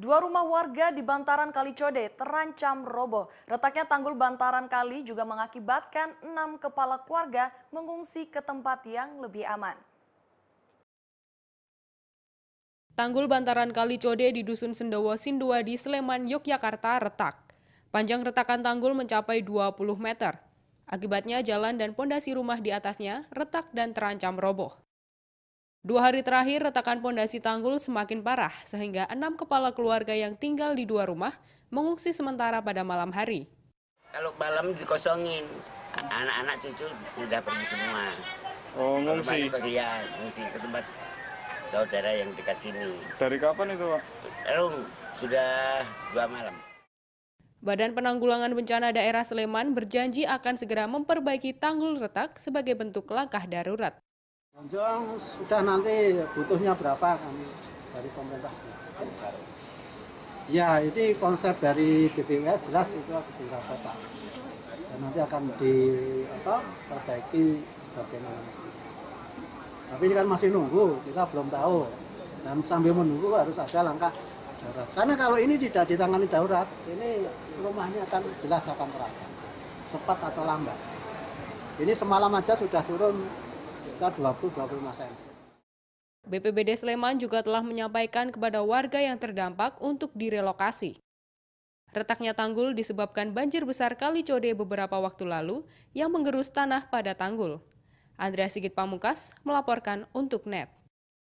Dua rumah warga di bantaran Kali Code terancam roboh. Retaknya tanggul bantaran kali juga mengakibatkan enam kepala keluarga mengungsi ke tempat yang lebih aman. Tanggul bantaran Kali Code di Dusun Sendowo Sindua di Sleman, Yogyakarta retak. Panjang retakan tanggul mencapai 20 meter. Akibatnya jalan dan pondasi rumah di atasnya retak dan terancam roboh. Dua hari terakhir, retakan pondasi tanggul semakin parah sehingga enam kepala keluarga yang tinggal di dua rumah mengungsi sementara pada malam hari. Kalau malam dikosongin, anak-anak cucu sudah pergi semua. Oh, ngungsi? Dikosong, ya, ngungsi ke tempat saudara yang dekat sini. Dari kapan itu, Pak? Lalu, sudah dua malam. Badan Penanggulangan Bencana Daerah Sleman berjanji akan segera memperbaiki tanggul retak sebagai bentuk langkah darurat. Lonjong sudah nanti butuhnya berapa kami dari pemerintah. Ya, ini konsep dari BPUS jelas itu tinggal kota. Dan nanti akan diperbaiki sebagian Tapi ini kan masih nunggu, kita belum tahu. Dan sambil menunggu harus ada langkah darurat. Karena kalau ini tidak ditangani darurat, ini rumahnya akan jelas akan terangkat. Cepat atau lambat. Ini semalam aja sudah turun sekitar 20-25 cm. BPBD Sleman juga telah menyampaikan kepada warga yang terdampak untuk direlokasi. Retaknya tanggul disebabkan banjir besar Kali Code beberapa waktu lalu yang menggerus tanah pada tanggul. Andrea Sigit Pamungkas melaporkan untuk NET.